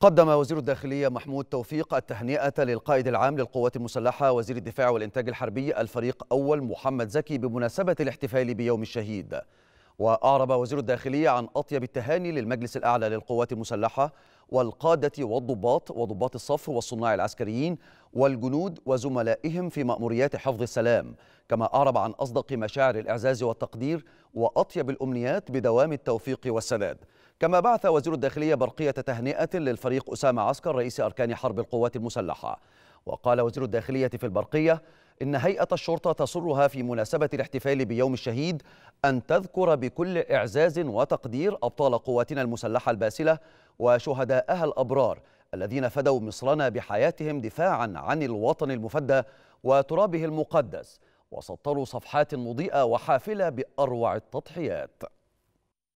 قدم وزير الداخلية محمود توفيق التهنئة للقائد العام للقوات المسلحة وزير الدفاع والإنتاج الحربي الفريق أول محمد زكي بمناسبة الاحتفال بيوم الشهيد وأعرب وزير الداخلية عن أطيب التهاني للمجلس الأعلى للقوات المسلحة والقادة والضباط وضباط الصف والصناع العسكريين والجنود وزملائهم في مأموريات حفظ السلام كما أعرب عن أصدق مشاعر الإعزاز والتقدير وأطيب الأمنيات بدوام التوفيق والسداد كما بعث وزير الداخلية برقية تهنئة للفريق أسامة عسكر رئيس أركان حرب القوات المسلحة وقال وزير الداخلية في البرقية إن هيئة الشرطة تصرها في مناسبة الاحتفال بيوم الشهيد أن تذكر بكل إعزاز وتقدير أبطال قواتنا المسلحة الباسلة وشهداءها الأبرار الذين فدوا مصرنا بحياتهم دفاعا عن الوطن المفدى وترابه المقدس وسطروا صفحات مضيئة وحافلة بأروع التضحيات